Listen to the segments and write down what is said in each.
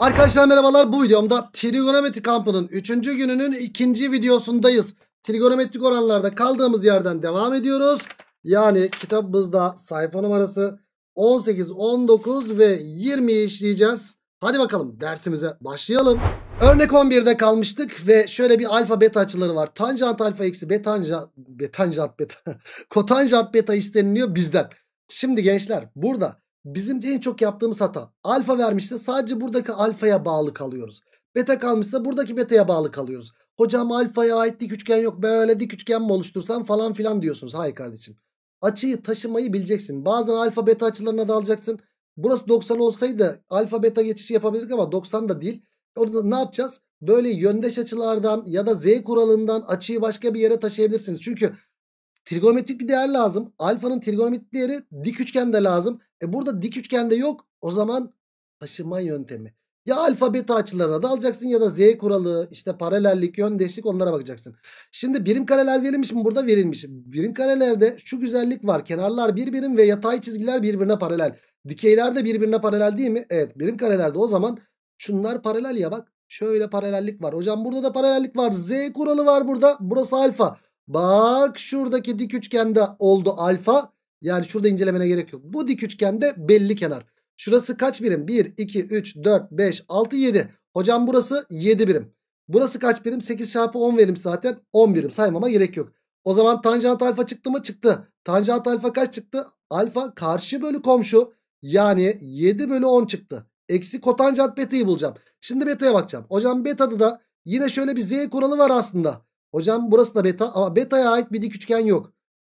Arkadaşlar merhabalar bu videomda trigonometri kampının 3. gününün 2. videosundayız. Trigonometrik oranlarda kaldığımız yerden devam ediyoruz. Yani kitabımızda sayfa numarası 18, 19 ve 20'yi işleyeceğiz. Hadi bakalım dersimize başlayalım. Örnek 11'de kalmıştık ve şöyle bir alfa beta açıları var. Tanjant alfa eksi betanjant, betanjant beta, kotanjant beta isteniliyor bizden. Şimdi gençler burada Bizim en çok yaptığımız hata. Alfa vermişse sadece buradaki alfaya bağlı kalıyoruz. Beta kalmışsa buradaki beta'ya bağlı kalıyoruz. Hocam alfaya ait dik üçgen yok. Böyle dik üçgen mi oluştursam falan filan diyorsunuz. Hayır kardeşim. Açıyı taşımayı bileceksin. Bazen alfa beta açılarına dalacaksın. Burası 90 olsaydı alfa beta geçişi yapabilirdik ama 90 da değil. Orada ne yapacağız? Böyle yöndeş açılardan ya da z kuralından açıyı başka bir yere taşıyabilirsiniz. Çünkü Trigonometrik bir değer lazım. Alfanın trigonometrik değeri dik üçgende lazım. E burada dik üçgende yok. O zaman taşıma yöntemi. Ya alfa beta açılarına da alacaksın ya da z kuralı işte paralellik yöndeşlik onlara bakacaksın. Şimdi birim kareler verilmiş mi burada verilmiş. Birim karelerde şu güzellik var kenarlar birbirim ve yatay çizgiler birbirine paralel. Dikeyler de birbirine paralel değil mi? Evet birim karelerde o zaman şunlar paralel ya bak şöyle paralellik var. Hocam burada da paralellik var z kuralı var burada burası alfa. Bak şuradaki dik üçgende oldu alfa. Yani şurada incelemene gerek yok. Bu dik üçgende belli kenar. Şurası kaç birim? 1, 2, 3, 4, 5, 6, 7. Hocam burası 7 birim. Burası kaç birim? 8 çarpı 10 verim zaten. 10 birim saymama gerek yok. O zaman tanjant alfa çıktı mı? Çıktı. Tanjant alfa kaç çıktı? Alfa karşı bölü komşu. Yani 7 bölü 10 çıktı. Eksi kotanjant beta'yı bulacağım. Şimdi beta'ya bakacağım. Hocam beta'da da yine şöyle bir z kuralı var aslında. Hocam burası da beta ama beta'ya ait bir dik üçgen yok.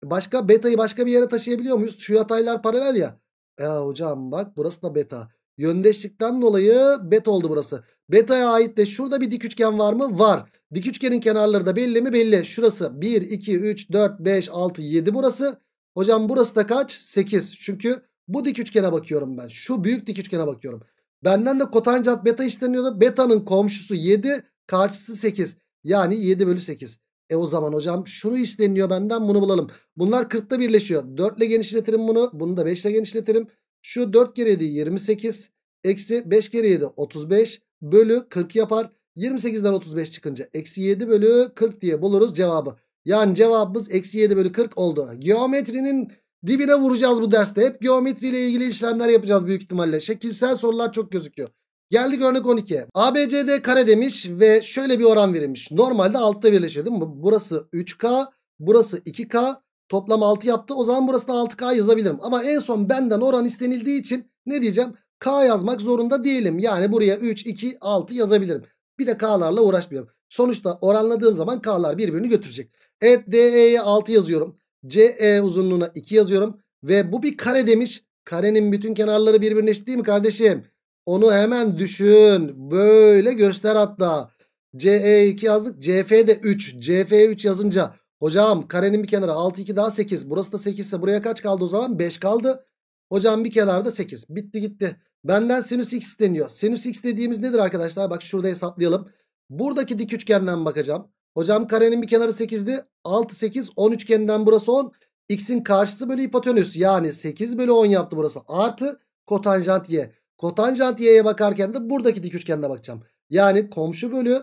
Başka beta'yı başka bir yere taşıyabiliyor muyuz? Şu yataylar paralel ya. Ya e, hocam bak burası da beta. Yöndeşlikten dolayı beta oldu burası. Beta'ya ait de şurada bir dik üçgen var mı? Var. Dik üçgenin kenarları da belli mi? Belli. Şurası 1, 2, 3, 4, 5, 6, 7 burası. Hocam burası da kaç? 8. Çünkü bu dik üçgene bakıyorum ben. Şu büyük dik üçgene bakıyorum. Benden de Kotancat beta isteniyordu. Beta'nın komşusu 7, karşısı 8. Yani 7 bölü 8. E o zaman hocam şunu isteniyor benden bunu bulalım. Bunlar 40'ta birleşiyor. 4 ile genişletirim bunu. Bunu da 5 ile genişletirim. Şu 4 kere 7 28. Eksi 5 kere 7 35 bölü 40 yapar. 28'den 35 çıkınca eksi 7 bölü 40 diye buluruz cevabı. Yani cevabımız eksi 7 bölü 40 oldu. Geometrinin dibine vuracağız bu derste. Hep geometriyle ilgili işlemler yapacağız büyük ihtimalle. Şekilsel sorular çok gözüküyor. Geldik örnek 12'ye. ABCD kare demiş ve şöyle bir oran verilmiş. Normalde altta birleşiyor değil mi? Burası 3K, burası 2K. Toplam 6 yaptı. O zaman burası da 6K yazabilirim. Ama en son benden oran istenildiği için ne diyeceğim? K yazmak zorunda değilim. Yani buraya 3, 2, 6 yazabilirim. Bir de K'larla uğraşmıyorum. Sonuçta oranladığım zaman K'lar birbirini götürecek. Evet DE'ye 6 yazıyorum. CE uzunluğuna 2 yazıyorum. Ve bu bir kare demiş. Karenin bütün kenarları birbirine eşit değil mi kardeşim? Onu hemen düşün. Böyle göster hatta. CE2 yazdık. CF de 3. CF3 yazınca hocam karenin bir kenarı 6 2 daha 8. Burası da 8 ise buraya kaç kaldı o zaman? 5 kaldı. Hocam bir kenarda 8. Bitti gitti. Benden sinüs x deniyor. Sinüs x dediğimiz nedir arkadaşlar? Bak şurada hesaplayalım. Buradaki dik üçgenden bakacağım. Hocam karenin bir kenarı 8'di. 6 8 10 üçgeninden burası 10. X'in karşısı bölü hipotenüs. Yani 8 bölü 10 yaptı burası. Artı kotanjant y. Kotanjant y'ye bakarken de buradaki dik üçgende bakacağım. Yani komşu bölü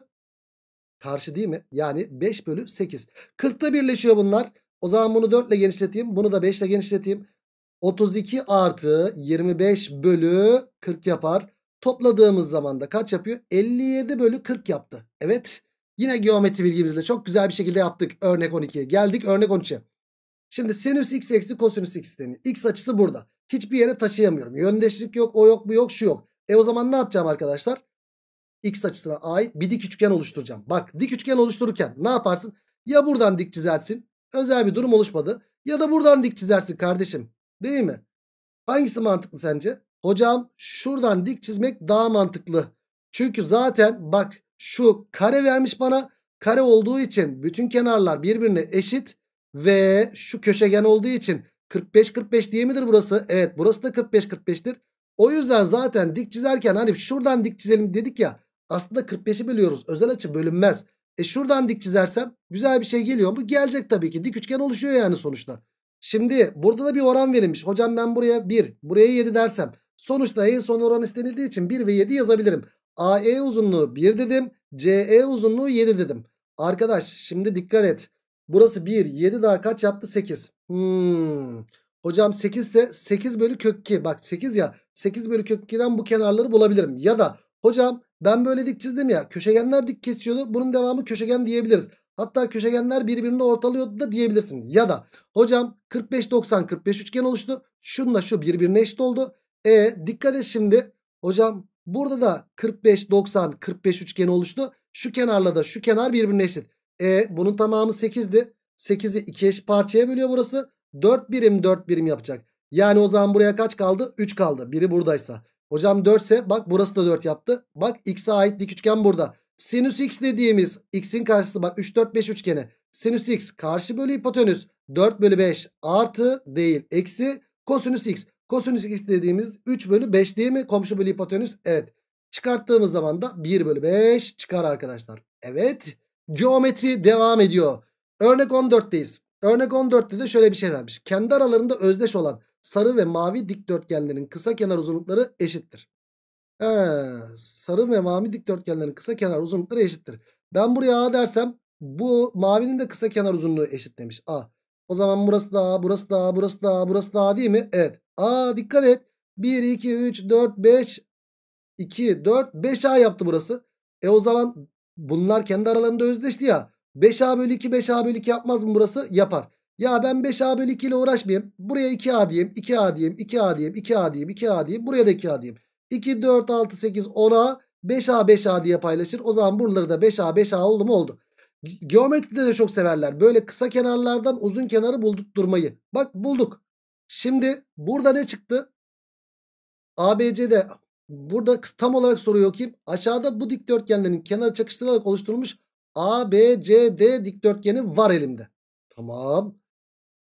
karşı değil mi? Yani 5 bölü 8. 40'ta birleşiyor bunlar. O zaman bunu 4 ile genişleteyim. Bunu da 5 ile genişleteyim. 32 artı 25 bölü 40 yapar. Topladığımız zaman da kaç yapıyor? 57 bölü 40 yaptı. Evet. Yine geometri bilgimizle çok güzel bir şekilde yaptık. Örnek 12'ye geldik. Örnek 13'e. Şimdi sinüs x eksi kosinüs x deniyor. X açısı burada. Hiçbir yere taşıyamıyorum. Yöndeşlik yok o yok bu yok şu yok. E o zaman ne yapacağım arkadaşlar? X açısına ait bir dik üçgen oluşturacağım. Bak dik üçgen oluştururken ne yaparsın? Ya buradan dik çizersin. Özel bir durum oluşmadı. Ya da buradan dik çizersin kardeşim. Değil mi? Hangisi mantıklı sence? Hocam şuradan dik çizmek daha mantıklı. Çünkü zaten bak şu kare vermiş bana. Kare olduğu için bütün kenarlar birbirine eşit. Ve şu köşegen olduğu için 45-45 diye midir burası? Evet burası da 45-45'tir. O yüzden zaten dik çizerken hani şuradan dik çizelim dedik ya. Aslında 45'i bölüyoruz. Özel açı bölünmez. E şuradan dik çizersem güzel bir şey geliyor mu? Gelecek tabii ki. Dik üçgen oluşuyor yani sonuçta. Şimdi burada da bir oran verilmiş. Hocam ben buraya 1, buraya 7 dersem. Sonuçta en son oran istenildiği için 1 ve 7 yazabilirim. AE uzunluğu 1 dedim. CE uzunluğu 7 dedim. Arkadaş şimdi dikkat et. Burası 1, 7 daha kaç yaptı? 8. Hmm. Hocam 8 ise 8 bölü kök 2. Bak 8 ya. 8 bölü kök 2'den bu kenarları bulabilirim. Ya da hocam ben böyle dik çizdim ya. Köşegenler dik kesiyordu. Bunun devamı köşegen diyebiliriz. Hatta köşegenler birbirini ortalıyordu da diyebilirsin. Ya da hocam 45-90 45 üçgen oluştu. Şunla şu birbirine eşit oldu. E dikkat et şimdi. Hocam burada da 45-90 45 üçgen oluştu. Şu kenarla da şu kenar birbirine eşit. E bunun tamamı 8'di. 8'i 2 eş parçaya bölüyor burası. 4 birim 4 birim yapacak. Yani o zaman buraya kaç kaldı? 3 kaldı. Biri buradaysa. Hocam 4 ise bak burası da 4 yaptı. Bak x'e ait dik üçgen burada. Sinüs x dediğimiz x'in karşısı bak 3 4 5 üçgeni. Sinüs x karşı bölü hipotenüs 4 bölü 5 artı değil eksi kosinüs x. Kosinüs x dediğimiz 3 bölü 5 değil mi? Komşu bölü hipotenüs evet. Çıkarttığımız zaman da 1 bölü 5 çıkar arkadaşlar. Evet geometri devam ediyor. Örnek 14'teyiz. Örnek 14'te de şöyle bir şey vermiş. Kendi aralarında özdeş olan sarı ve mavi dikdörtgenlerin kısa kenar uzunlukları eşittir. He, sarı ve mavi dikdörtgenlerin kısa kenar uzunlukları eşittir. Ben buraya A dersem bu mavinin de kısa kenar uzunluğu eşit demiş. A. O zaman burası da A, burası da A, burası da A, burası da A değil mi? Evet. A dikkat et. 1, 2, 3, 4, 5, 2, 4, 5A yaptı burası. E o zaman bunlar kendi aralarında özdeşti ya. 5a bölü 2 5a bölü 2 yapmaz mı burası? Yapar. Ya ben 5a bölü 2 ile uğraşmayayım. Buraya 2a diyeyim. 2a diyeyim. 2a diyeyim. 2a diyeyim. 2a diyeyim. Buraya da 2a diyeyim. 2, 4, 6, 8, 10a 5a 5a diye paylaşır. O zaman buraları da 5a 5a oldu mu oldu. Geometride de çok severler. Böyle kısa kenarlardan uzun kenarı buldurtturmayı. Bak bulduk. Şimdi burada ne çıktı? ABC'de burada tam olarak soruyu okuyayım. Aşağıda bu dikdörtgenlerin kenarı çakıştırarak oluşturulmuş A B C D dikdörtgeni var elimde. Tamam.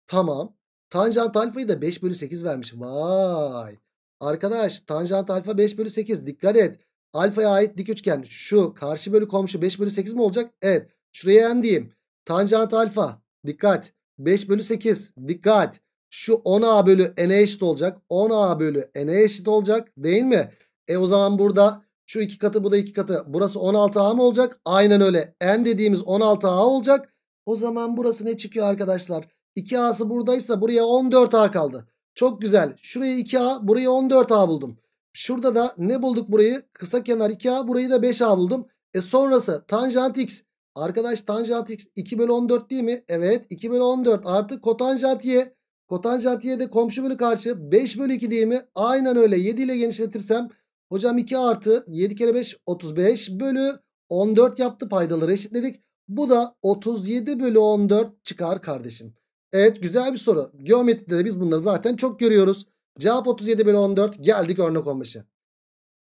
Tamam. Tanjant alfayı da 5 bölü 8 vermiş. Vay. Arkadaş tanjant alfa 5 bölü 8 dikkat et. Alfaya ait dik üçgen şu karşı bölü komşu 5 bölü 8 mi olacak? Evet. Şuraya n diyeyim. Tanjant alfa dikkat. 5 bölü 8 dikkat. Şu 10a bölü n'e eşit olacak. 10a bölü n'e eşit olacak değil mi? E o zaman burada şu iki katı bu da iki katı. Burası 16A mı olacak? Aynen öyle. N dediğimiz 16A olacak. O zaman burası ne çıkıyor arkadaşlar? 2A'sı buradaysa buraya 14A kaldı. Çok güzel. Şuraya 2A buraya 14A buldum. Şurada da ne bulduk burayı? Kısa kenar 2A burayı da 5A buldum. E sonrası tanjant x. Arkadaş tanjant x 2 bölü 14 değil mi? Evet 2 bölü 14 artı kotanjant y. Kotanjant y de komşu bölü karşı 5 bölü 2 değil mi? Aynen öyle 7 ile genişletirsem Hocam 2 artı 7 kere 5 35 bölü 14 yaptı paydaları eşitledik. Bu da 37 bölü 14 çıkar kardeşim. Evet güzel bir soru. Geometride de biz bunları zaten çok görüyoruz. Cevap 37 bölü 14 geldik örnek 15'e.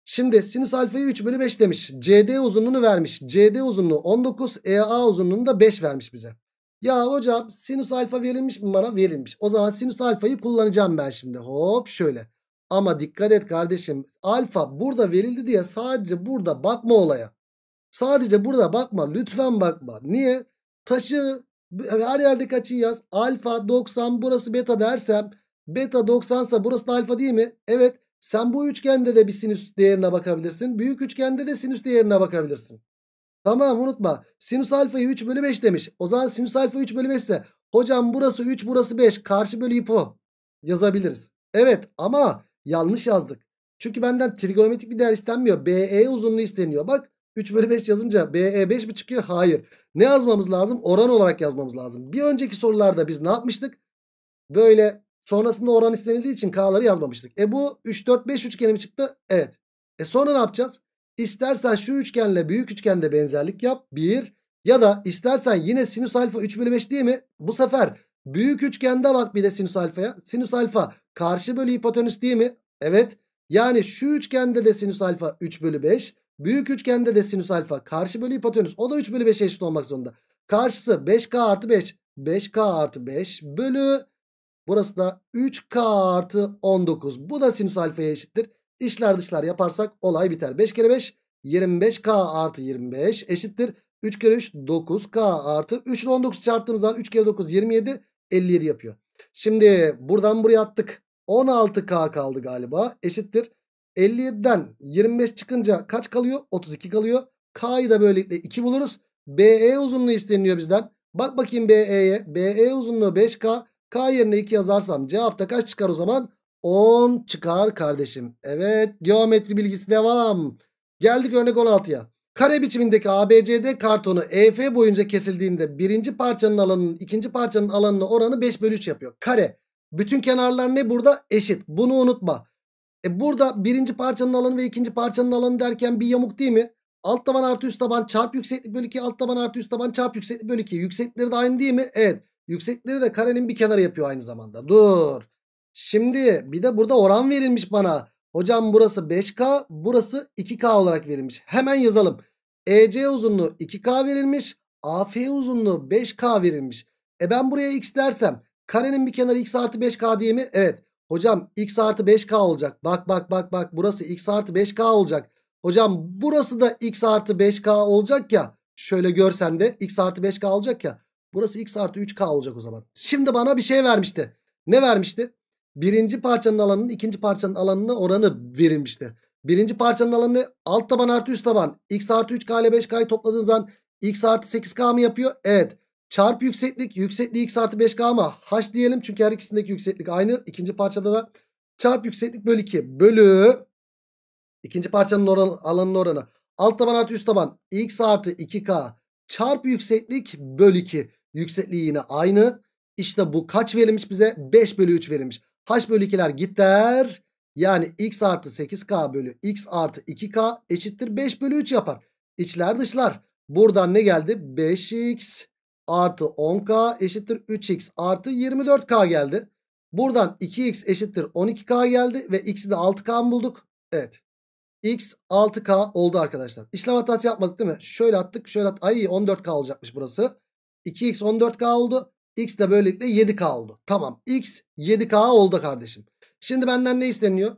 Şimdi sinüs alfayı 3 bölü 5 demiş. CD uzunluğunu vermiş. CD uzunluğu 19 EA uzunluğunu da 5 vermiş bize. Ya hocam sinüs alfa verilmiş mi bana? Verilmiş. O zaman sinüs alfayı kullanacağım ben şimdi. Hop şöyle. Ama dikkat et kardeşim. Alfa burada verildi diye sadece burada bakma olaya. Sadece burada bakma. Lütfen bakma. Niye? Taşı her yerde açıyı yaz. Alfa 90 burası beta dersem beta 90 ise burası da alfa değil mi? Evet. Sen bu üçgende de bir sinüs değerine bakabilirsin. Büyük üçgende de sinüs değerine bakabilirsin. Tamam unutma. Sinüs alfayı 3 bölü 5 demiş. O zaman sinüs alfa 3 bölü 5 ise hocam burası 3 burası 5 karşı bölü hipo yazabiliriz. Evet ama Yanlış yazdık. Çünkü benden trigonometrik bir değer istenmiyor. BE uzunluğu isteniyor. Bak 3 bölü 5 yazınca e BE 5 mi çıkıyor? Hayır. Ne yazmamız lazım? Oran olarak yazmamız lazım. Bir önceki sorularda biz ne yapmıştık? Böyle sonrasında oran istenildiği için K'ları yazmamıştık. E bu 3 4 5 üçgeni mi çıktı? Evet. E sonra ne yapacağız? İstersen şu üçgenle büyük üçgende benzerlik yap. 1 ya da istersen yine sinüs alfa 3 bölü 5 değil mi? Bu sefer Büyük üçgende bak bir de sinüs alfaya. Sinüs alfa karşı bölü hipotenüs değil mi? Evet. Yani şu üçgende de sinüs alfa 3 bölü 5. Büyük üçgende de sinüs alfa karşı bölü hipotenüs. O da 3 bölü 5'e eşit olmak zorunda. Karşısı 5k artı 5. 5k artı 5 bölü. Burası da 3k artı 19. Bu da sinüs alfaya eşittir. İşler dışlar yaparsak olay biter. 5 kere 5 25k artı 25 eşittir. 3 kere 3 9k artı 3 ile 19 çarptığımız zaman 3 kere 9 27 57 yapıyor. Şimdi buradan buraya attık. 16K kaldı galiba. Eşittir. 57'den 25 çıkınca kaç kalıyor? 32 kalıyor. K'yı da böylelikle 2 buluruz. BE uzunluğu isteniyor bizden. Bak bakayım BE'ye. BE uzunluğu 5K. K yerine 2 yazarsam cevapta kaç çıkar o zaman? 10 çıkar kardeşim. Evet geometri bilgisi devam. Geldik örnek 16'ya. Kare biçimindeki ABCD kartonu EF boyunca kesildiğinde birinci parçanın alanının ikinci parçanın alanına oranı 5 bölü 3 yapıyor. Kare. Bütün kenarlar ne burada? Eşit. Bunu unutma. E burada birinci parçanın alanı ve ikinci parçanın alanı derken bir yamuk değil mi? Alt taban artı üst taban çarp yükseklik bölü 2. Alt taban artı üst taban çarp yükseklik bölü 2. Yükseklikleri de aynı değil mi? Evet. Yükseklikleri de karenin bir kenarı yapıyor aynı zamanda. Dur. Şimdi bir de burada oran verilmiş bana. Hocam burası 5K burası 2K olarak verilmiş. Hemen yazalım. EC uzunluğu 2K verilmiş. AF uzunluğu 5K verilmiş. E ben buraya x dersem karenin bir kenarı x artı 5K diye mi? Evet. Hocam x artı 5K olacak. Bak bak bak bak burası x artı 5K olacak. Hocam burası da x artı 5K olacak ya. Şöyle görsen de x artı 5K olacak ya. Burası x artı 3K olacak o zaman. Şimdi bana bir şey vermişti. Ne vermişti? birinci parçanın alanının ikinci parçanın alanına oranı verilmişti. Birinci parçanın alanı alt taban artı üst taban. X artı 3K ile 5K'yı topladığınız zaman X artı 8K mı yapıyor? Evet. Çarp yükseklik. Yüksekliği X artı 5K ama H diyelim. Çünkü her ikisindeki yükseklik aynı. İkinci parçada da çarp yükseklik bölü 2 bölü ikinci parçanın oran, alanının oranı. Alt taban artı üst taban. X artı 2K çarp yükseklik bölü 2. Yüksekliği yine aynı. İşte bu kaç verilmiş bize? 5 bölü 3 verilmiş. Haş bölü 2'ler gider. Yani x artı 8k bölü x artı 2k eşittir 5 bölü 3 yapar. İçler dışlar. Buradan ne geldi? 5x artı 10k eşittir 3x artı 24k geldi. Buradan 2x eşittir 12k geldi ve x'i de 6k mı bulduk? Evet. x 6k oldu arkadaşlar. İşlem hatası yapmadık değil mi? Şöyle attık şöyle attık. Ay 14k olacakmış burası. 2x 14k oldu. X de böylelikle 7K oldu. Tamam X 7K oldu kardeşim. Şimdi benden ne isteniyor?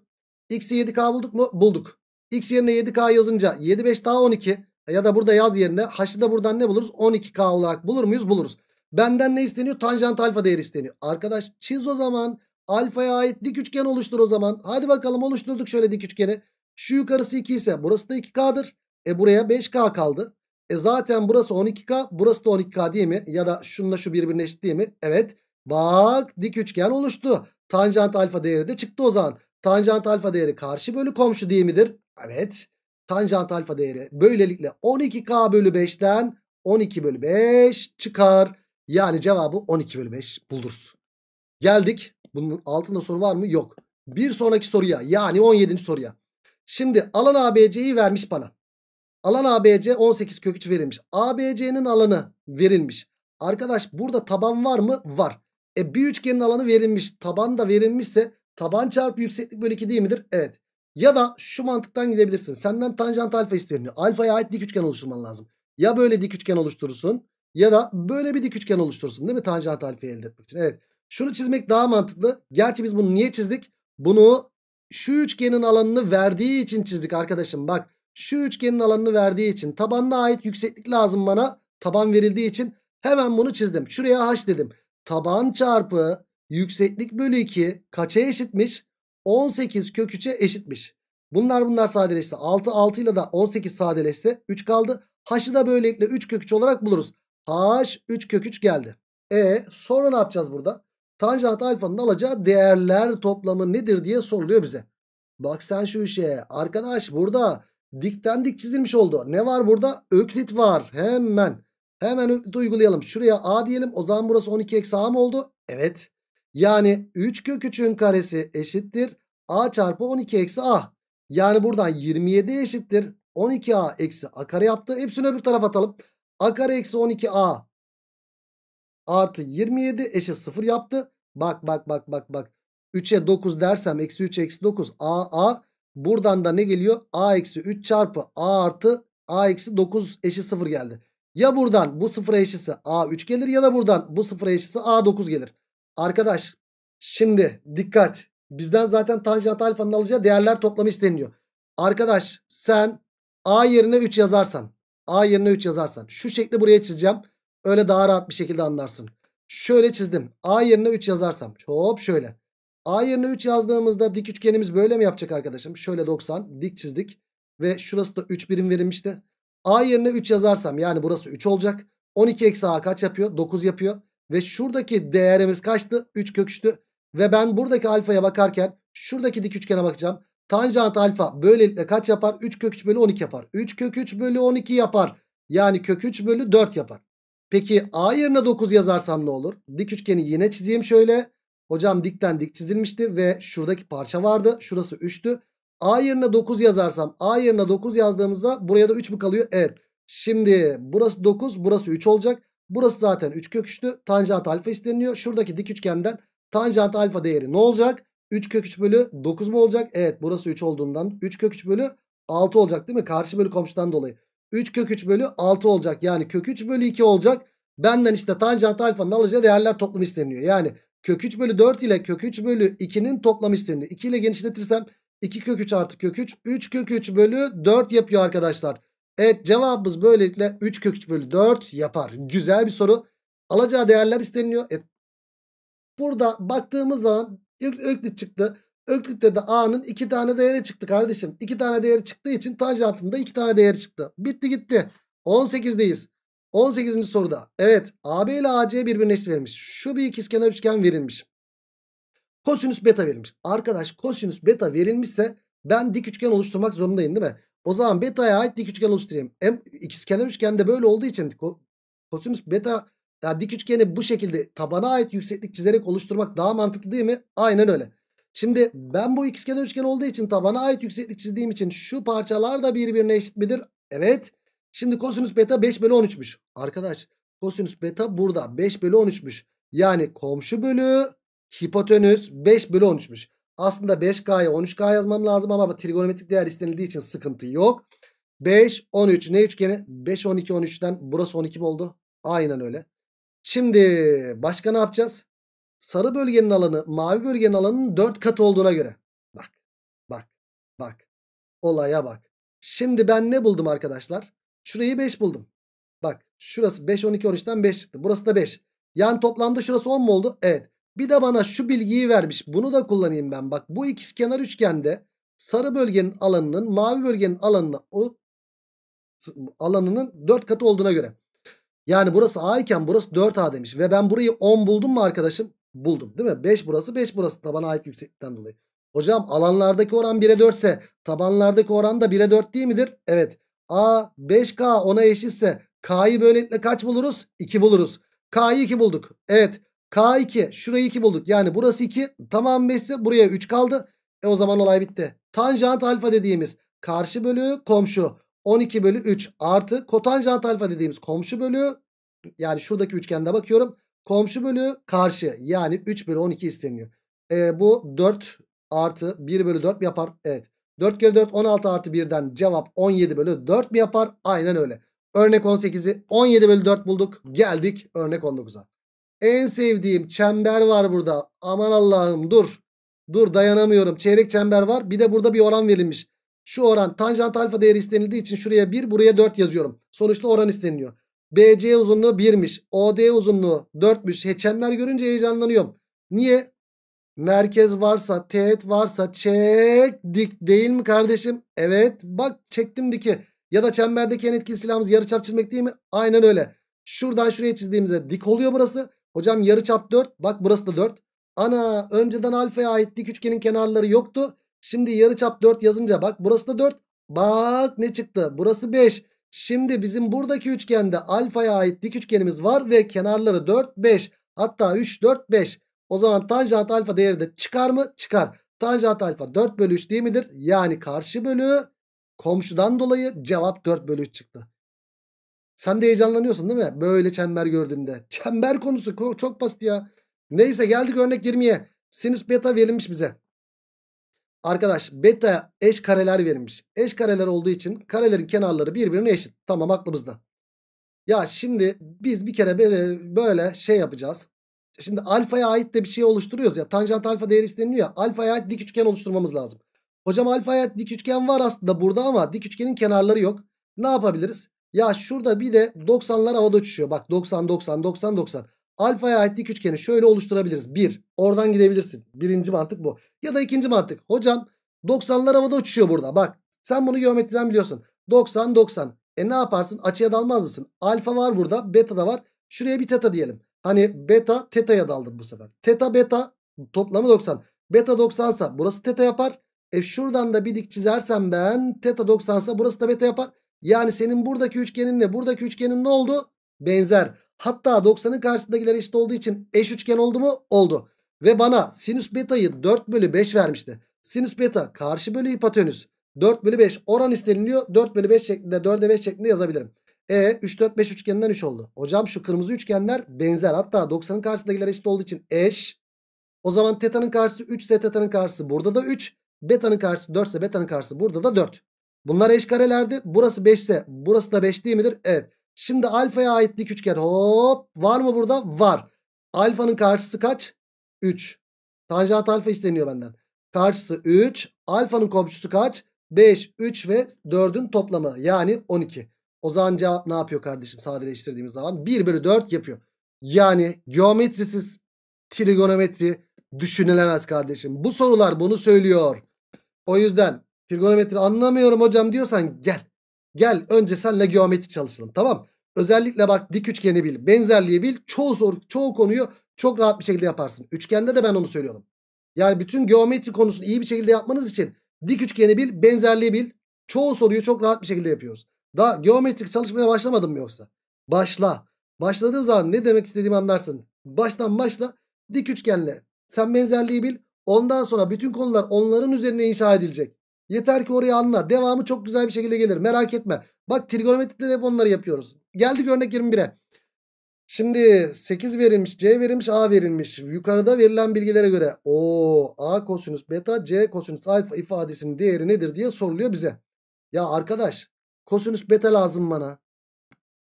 X'i 7K bulduk mu? Bulduk. X yerine 7K yazınca 7 5 daha 12 ya da burada yaz yerine h'ı da buradan ne buluruz? 12K olarak bulur muyuz? Buluruz. Benden ne isteniyor? Tanjant alfa değeri isteniyor. Arkadaş çiz o zaman. Alfaya ait dik üçgen oluştur o zaman. Hadi bakalım oluşturduk şöyle dik üçgeni. Şu yukarısı 2 ise burası da 2K'dır. E buraya 5K kaldı. E zaten burası 12K burası da 12K değil mi? Ya da şununla şu birbirine eşit değil mi? Evet. Bak dik üçgen oluştu. Tanjant alfa değeri de çıktı o zaman. Tanjant alfa değeri karşı bölü komşu değil midir? Evet. Tanjant alfa değeri böylelikle 12K bölü 5'ten 12 bölü 5 çıkar. Yani cevabı 12 bölü 5 buluruz. Geldik. Bunun altında soru var mı? Yok. Bir sonraki soruya yani 17. soruya. Şimdi alan ABC'yi vermiş bana. Alan ABC 18 kök 3 verilmiş. ABC'nin alanı verilmiş. Arkadaş burada taban var mı? Var. E bir üçgenin alanı verilmiş. Taban da verilmişse taban çarpı yükseklik bölü 2 değil midir? Evet. Ya da şu mantıktan gidebilirsin. Senden tanjant alfa isteniyor. Alfaya ait dik üçgen oluşturman lazım. Ya böyle dik üçgen oluşturursun ya da böyle bir dik üçgen oluşturursun değil mi? Tanjant alfa elde etmek için. Evet. Şunu çizmek daha mantıklı. Gerçi biz bunu niye çizdik? Bunu şu üçgenin alanını verdiği için çizdik arkadaşım. Bak şu üçgenin alanını verdiği için tabanına ait yükseklik lazım bana. Taban verildiği için hemen bunu çizdim. Şuraya h dedim. Taban çarpı yükseklik bölü 2 kaça eşitmiş? 18 kök 3'e eşitmiş. Bunlar bunlar sadeleşse 6 6 ile de 18 sadeleşse 3 kaldı. H'ı da böylelikle 3 kök 3 olarak buluruz. H 3 kök 3 geldi. E sonra ne yapacağız burada? Tanjant alfanın alacağı değerler toplamı nedir diye soruluyor bize. Bak sen şu işe arkadaş burada Dikten dik çizilmiş oldu. Ne var burada? Öklit var. Hemen. Hemen öklit uygulayalım. Şuraya a diyelim. O zaman burası 12 eksi a mı oldu? Evet. Yani 3 kök 3'ün karesi eşittir. a çarpı 12 eksi a. Yani buradan 27 eşittir. 12a eksi a kare yaptı. Hepsini öbür tarafa atalım. a kare eksi 12a artı 27 eşit 0 yaptı. Bak bak bak bak bak. 3'e 9 dersem eksi 3 eksi 9 a a Buradan da ne geliyor? A eksi 3 çarpı A artı A eksi 9 eşi 0 geldi. Ya buradan bu 0 eşisi A3 gelir ya da buradan bu 0 eşisi A9 gelir. Arkadaş şimdi dikkat. Bizden zaten tanjant alfanın alacağı değerler toplamı isteniyor. Arkadaş sen A yerine 3 yazarsan. A yerine 3 yazarsan. Şu şekli buraya çizeceğim. Öyle daha rahat bir şekilde anlarsın. Şöyle çizdim. A yerine 3 yazarsam. Hop şöyle. A yerine 3 yazdığımızda dik üçgenimiz böyle mi yapacak arkadaşım? Şöyle 90 dik çizdik. Ve şurası da 3 birim verilmişti. A yerine 3 yazarsam yani burası 3 olacak. 12 eksi A kaç yapıyor? 9 yapıyor. Ve şuradaki değerimiz kaçtı? 3 köküştü. Ve ben buradaki alfaya bakarken şuradaki dik üçgene bakacağım. Tanjant alfa böylelikle kaç yapar? 3 kök 3 bölü 12 yapar. 3 kök 3 bölü 12 yapar. Yani kök 3 bölü 4 yapar. Peki A yerine 9 yazarsam ne olur? Dik üçgeni yine çizeyim şöyle. Hocam dikten dik çizilmişti ve şuradaki parça vardı. Şurası 3'tü. A yerine 9 yazarsam A yerine 9 yazdığımızda buraya da 3 mu kalıyor? Evet. Şimdi burası 9 burası 3 olacak. Burası zaten 3 köküçtü. Tanjant alfa isteniyor. Şuradaki dik üçgenden tanjant alfa değeri ne olacak? 3 kök 3 bölü 9 mu olacak? Evet burası 3 olduğundan 3 kök 3 bölü 6 olacak değil mi? Karşı bölü komşudan dolayı. 3 kök 3 bölü 6 olacak. Yani kök 3 bölü 2 olacak. Benden işte tanjant alfanın alacağı değerler toplamı isteniyor. Yani Kök 3 bölü 4 ile kök 3 bölü 2'nin toplam işlemini 2 ile genişletirsem 2 kök 3 artı kök 3 3 kök 3 bölü 4 yapıyor arkadaşlar. Evet cevabımız böylelikle 3 kök 3 bölü 4 yapar. Güzel bir soru. Alacağı değerler isteniyor E, burada baktığımız zaman Öklit çıktı. Öklit'te de A'nın 2 tane değeri çıktı kardeşim. 2 tane değeri çıktığı için tanjantında 2 tane değeri çıktı. Bitti gitti. 18'deyiz. 18. soruda evet AB ile AC birbirine eşit verilmiş. Şu bir ikizkenar üçgen verilmiş. Kosinüs beta verilmiş. Arkadaş kosinüs beta verilmişse ben dik üçgen oluşturmak zorundayım değil mi? O zaman beta'ya ait dik üçgen oluşturayım. Hem ikizkenar üçgende böyle olduğu için ko kosinüs beta yani dik üçgeni bu şekilde tabana ait yükseklik çizerek oluşturmak daha mantıklı değil mi? Aynen öyle. Şimdi ben bu ikizkenar üçgen olduğu için tabana ait yükseklik çizdiğim için şu parçalar da birbirine eşit midir? Evet. Şimdi kosinüs beta 5 bölü 13'müş. Arkadaş kosinüs beta burada 5 bölü 13'müş. Yani komşu bölü hipotenüs 5 bölü 13'müş. Aslında 5K'ya 13K yazmam lazım ama trigonometrik değer istenildiği için sıkıntı yok. 5, 13 ne üçgeni? 5, 12, 13'ten burası 12 mi oldu? Aynen öyle. Şimdi başka ne yapacağız? Sarı bölgenin alanı mavi bölgenin alanının 4 katı olduğuna göre. Bak, bak, bak. Olaya bak. Şimdi ben ne buldum arkadaşlar? Şurayı 5 buldum. Bak şurası 5 12 13'ten 5 çıktı. Burası da 5. Yani toplamda şurası 10 mu oldu? Evet. Bir de bana şu bilgiyi vermiş. Bunu da kullanayım ben. Bak bu ikiz kenar üçgende sarı bölgenin alanının mavi bölgenin alanına o alanının 4 katı olduğuna göre. Yani burası A iken burası 4A demiş. Ve ben burayı 10 buldum mu arkadaşım? Buldum değil mi? 5 burası 5 burası tabana ait yükseklikten dolayı. Hocam alanlardaki oran 1'e 4 ise tabanlardaki oran da 1'e 4 değil midir? Evet. A 5K ona eşitse K'yı böylelikle kaç buluruz? 2 buluruz. K'yı 2 bulduk. Evet K2 şurayı 2 bulduk. Yani burası 2 tamam 5 ise buraya 3 kaldı. E o zaman olay bitti. Tanjant alfa dediğimiz karşı bölü komşu 12 bölü 3 artı kotanjant alfa dediğimiz komşu bölü yani şuradaki üçgende bakıyorum. Komşu bölü karşı yani 3 bölü 12 isteniyor. E, bu 4 artı 1 bölü 4 yapar. Evet. 4 kere 4 16 artı 1'den cevap 17 bölü 4 mi yapar? Aynen öyle. Örnek 18'i 17 bölü 4 bulduk. Geldik örnek 19'a. En sevdiğim çember var burada. Aman Allah'ım dur. Dur dayanamıyorum. Çeyrek çember var. Bir de burada bir oran verilmiş. Şu oran tanjant alfa değeri istenildiği için şuraya 1 buraya 4 yazıyorum. Sonuçta oran isteniliyor. BC uzunluğu 1'miş. OD uzunluğu 4'müş. He, çember görünce heyecanlanıyorum. Niye? merkez varsa teğet varsa çek dik değil mi kardeşim? Evet bak çektim diki. Ya da çemberdeki en etkin silahımız çap çizmek değil mi? Aynen öyle. Şuradan şuraya çizdiğimizde dik oluyor burası. Hocam yarı çap 4. Bak burası da 4. Ana önceden alfaya ait dik üçgenin kenarları yoktu. Şimdi yarı çap 4 yazınca bak burası da 4. Bak ne çıktı? Burası 5. Şimdi bizim buradaki üçgende alfaya ait dik üçgenimiz var ve kenarları 4, 5. Hatta 3, 4, 5. O zaman tanjant alfa değeri de çıkar mı? Çıkar. Tanjant alfa 4 bölü 3 değil midir? Yani karşı bölü komşudan dolayı cevap 4 bölü 3 çıktı. Sen de heyecanlanıyorsun değil mi? Böyle çember gördüğünde. Çember konusu çok basit ya. Neyse geldik örnek 20'ye. Sinüs beta verilmiş bize. Arkadaş beta eş kareler verilmiş. Eş kareler olduğu için karelerin kenarları birbirine eşit. Tamam aklımızda. Ya şimdi biz bir kere böyle, böyle şey yapacağız. Şimdi alfaya ait de bir şey oluşturuyoruz ya. Tanjant alfa değeri isteniyor ya. Alfaya ait dik üçgen oluşturmamız lazım. Hocam alfaya ait dik üçgen var aslında burada ama dik üçgenin kenarları yok. Ne yapabiliriz? Ya şurada bir de 90'lar havada uçuşuyor. Bak 90 90 90 90. Alfaya ait dik üçgeni şöyle oluşturabiliriz. 1. Oradan gidebilirsin. Birinci mantık bu. Ya da ikinci mantık. Hocam 90'lar havada uçuşuyor burada. Bak sen bunu geometriden biliyorsun. 90 90. E ne yaparsın? Açıya dalmaz mısın? Alfa var burada. Beta da var. Şuraya bir teta diyelim. Hani beta teta'ya daldım bu sefer. Teta beta toplamı 90. Beta 90 sa burası teta yapar. E şuradan da bir dik çizersem ben teta 90 sa burası da beta yapar. Yani senin buradaki üçgeninle buradaki üçgenin ne oldu? Benzer. Hatta 90'ın karşısındakiler eşit olduğu için eş üçgen oldu mu? Oldu. Ve bana sinüs beta'yı 4 bölü 5 vermişti. Sinüs beta karşı bölü hipotenüs. 4 bölü 5 oran isteniliyor. 4 bölü 5 şeklinde 4'e 5 şeklinde yazabilirim. E 3 4 5 üçgeninden 3 oldu. Hocam şu kırmızı üçgenler benzer. Hatta 90'ın karşısındakiler eşit olduğu için eş. O zaman teta'nın karşısı 3 ise teta'nın karşısı burada da 3. Beta'nın karşısı 4 ise beta'nın karşısı burada da 4. Bunlar eş karelerdi. Burası 5 ise burası da 5 değil midir? Evet. Şimdi alfaya ait dik üçgen. Hop var mı burada? Var. Alfanın karşısı kaç? 3. Tanjant alfa isteniyor benden. Karşısı 3. Alfanın komşusu kaç? 5, 3 ve 4'ün toplamı yani 12. O zaman cevap ne yapıyor kardeşim sadeleştirdiğimiz zaman? 1 bölü 4 yapıyor. Yani geometrisiz trigonometri düşünülemez kardeşim. Bu sorular bunu söylüyor. O yüzden trigonometri anlamıyorum hocam diyorsan gel. Gel önce senle geometri çalışalım tamam Özellikle bak dik üçgeni bil, benzerliği bil. Çoğu soru, çoğu konuyu çok rahat bir şekilde yaparsın. Üçgende de ben onu söylüyorum. Yani bütün geometri konusunu iyi bir şekilde yapmanız için dik üçgeni bil, benzerliği bil. Çoğu soruyu çok rahat bir şekilde yapıyoruz. Daha geometrik çalışmaya başlamadım mı yoksa? Başla. Başladığım zaman ne demek istediğimi anlarsın. Baştan başla dik üçgenle. Sen benzerliği bil. Ondan sonra bütün konular onların üzerine inşa edilecek. Yeter ki orayı anla. Devamı çok güzel bir şekilde gelir. Merak etme. Bak trigonometrikte de hep onları yapıyoruz. Geldik örnek 21'e. Şimdi 8 verilmiş, C verilmiş, A verilmiş. Yukarıda verilen bilgilere göre o A kosinüs beta, C kosinüs alfa ifadesinin değeri nedir diye soruluyor bize. Ya arkadaş Kosinüs beta lazım bana.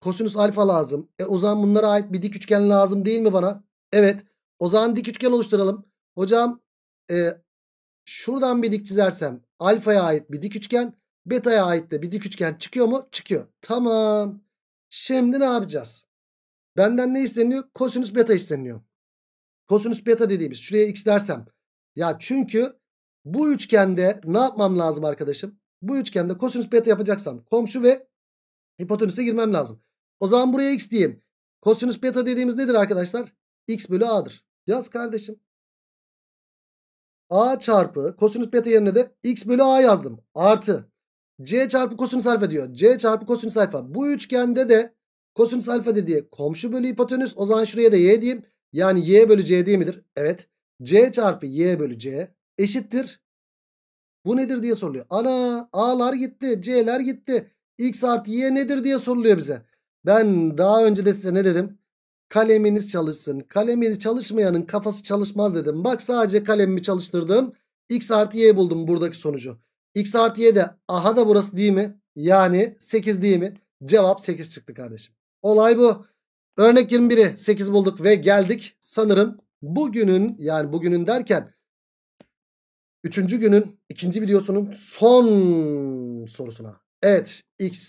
Kosinüs alfa lazım. E o zaman bunlara ait bir dik üçgen lazım değil mi bana? Evet. O zaman dik üçgen oluşturalım. Hocam e, şuradan bir dik çizersem alfaya ait bir dik üçgen beta'ya ait de bir dik üçgen çıkıyor mu? Çıkıyor. Tamam. Şimdi ne yapacağız? Benden ne isteniyor? Kosinüs beta isteniyor. Kosinüs beta dediğimiz şuraya x dersem. Ya çünkü bu üçgende ne yapmam lazım arkadaşım? Bu üçgende kosinüs beta yapacaksam komşu ve hipotenüse girmem lazım. O zaman buraya x diyeyim. Kosinüs beta dediğimiz nedir arkadaşlar? x bölü a'dır. Yaz kardeşim. a çarpı kosinüs beta yerine de x bölü a yazdım. Artı c çarpı kosinüs alfa diyor. c çarpı kosinüs alfa. Bu üçgende de kosinüs alfa dediği komşu bölü hipotenüs. O zaman şuraya da y diyeyim. Yani y bölü c değil midir? Evet. c çarpı y bölü c eşittir bu nedir diye soruluyor. Ana A'lar gitti C'ler gitti. X artı Y nedir diye soruluyor bize. Ben daha önce de size ne dedim? Kaleminiz çalışsın. Kalemi çalışmayanın kafası çalışmaz dedim. Bak sadece kalemimi çalıştırdım. X artı Y buldum buradaki sonucu. X artı Y de aha da burası değil mi? Yani 8 değil mi? Cevap 8 çıktı kardeşim. Olay bu. Örnek 21'i 8 bulduk ve geldik. Sanırım bugünün yani bugünün derken Üçüncü günün ikinci videosunun son sorusuna. Evet x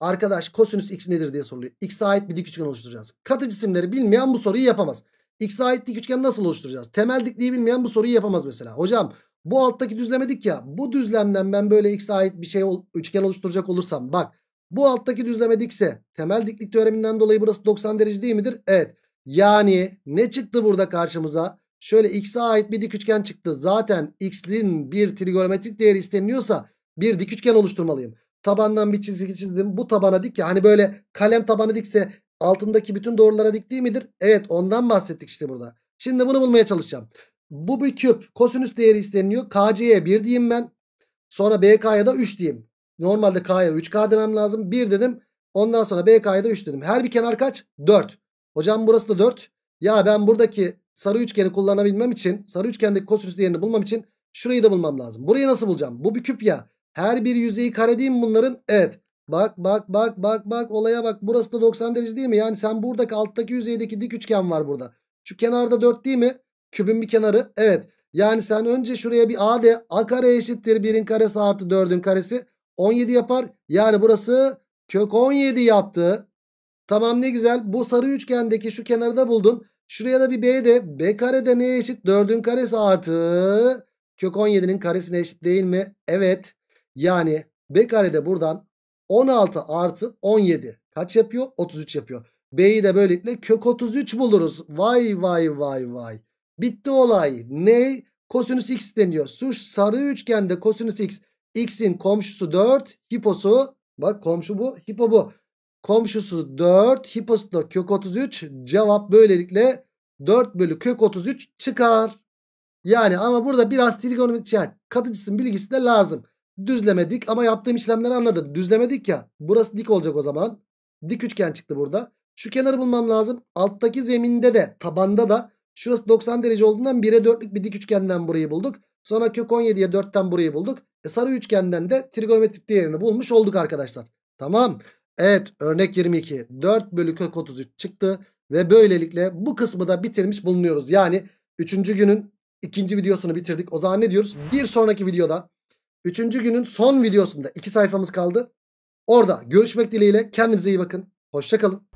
arkadaş kosinüs x nedir diye soruluyor. X'e ait bir dik üçgen oluşturacağız. Kat cisimleri bilmeyen bu soruyu yapamaz. X'e ait dik üçgen nasıl oluşturacağız? Temel dikliği bilmeyen bu soruyu yapamaz mesela. Hocam bu alttaki düzleme dik ya. Bu düzlemden ben böyle x'e ait bir şey üçgen oluşturacak olursam bak. Bu alttaki düzleme dikse temel diklik teoreminden dolayı burası 90 derece değil midir? Evet. Yani ne çıktı burada karşımıza? Şöyle x'e ait bir dik üçgen çıktı. Zaten x'in bir trigonometrik değeri isteniliyorsa bir dik üçgen oluşturmalıyım. Tabandan bir çizgi çizdim. Bu tabana dik ya. Hani böyle kalem tabanı dikse altındaki bütün doğrulara dik değil midir? Evet ondan bahsettik işte burada. Şimdi bunu bulmaya çalışacağım. Bu bir küp. Kosinüs değeri isteniliyor. KC'ye 1 diyeyim ben. Sonra BK'ya da 3 diyeyim. Normalde K'ya 3K demem lazım. 1 dedim. Ondan sonra BK'ya da 3 dedim. Her bir kenar kaç? 4. Hocam burası da 4. Ya ben buradaki sarı üçgeni kullanabilmem için sarı üçgendeki kosinüs değerini bulmam için şurayı da bulmam lazım. Burayı nasıl bulacağım? Bu bir küp ya. Her bir yüzeyi kare değil mi bunların? Evet. Bak bak bak bak bak olaya bak. Burası da 90 derece değil mi? Yani sen buradaki alttaki yüzeydeki dik üçgen var burada. Şu kenarda 4 değil mi? Kübün bir kenarı. Evet. Yani sen önce şuraya bir a de. A kare eşittir 1'in karesi artı 4'ün karesi. 17 yapar. Yani burası kök 17 yaptı. Tamam ne güzel. Bu sarı üçgendeki şu kenarı da buldun. Şuraya da bir b de b kare de neye eşit? 4'ün karesi artı kök 17'nin karesine eşit değil mi? Evet. Yani b kare de buradan 16 artı 17 kaç yapıyor? 33 yapıyor. B'yi de böylelikle kök 33 buluruz. Vay vay vay vay. Bitti olay. Ne? Kosinüs x deniyor. Şu sarı üçgende kosinüs x. X'in komşusu 4. Hiposu. Bak komşu bu. Hipo bu. Komşusu 4. Hiposu kök 33. Cevap böylelikle 4 bölü kök 33 çıkar. Yani ama burada biraz trigonometri yani katıcısının bilgisi de lazım. Düzlemedik ama yaptığım işlemleri anladın. Düzlemedik ya. Burası dik olacak o zaman. Dik üçgen çıktı burada. Şu kenarı bulmam lazım. Alttaki zeminde de tabanda da şurası 90 derece olduğundan 1'e 4'lük bir dik üçgenden burayı bulduk. Sonra kök 17'ye 4'ten burayı bulduk. E sarı üçgenden de trigonometrik değerini bulmuş olduk arkadaşlar. Tamam. Evet örnek 22. 4 bölü kök 33 çıktı. Ve böylelikle bu kısmı da bitirmiş bulunuyoruz. Yani 3. günün ikinci videosunu bitirdik. O zaman ne diyoruz? Bir sonraki videoda 3. günün son videosunda 2 sayfamız kaldı. Orada görüşmek dileğiyle kendinize iyi bakın. Hoşçakalın.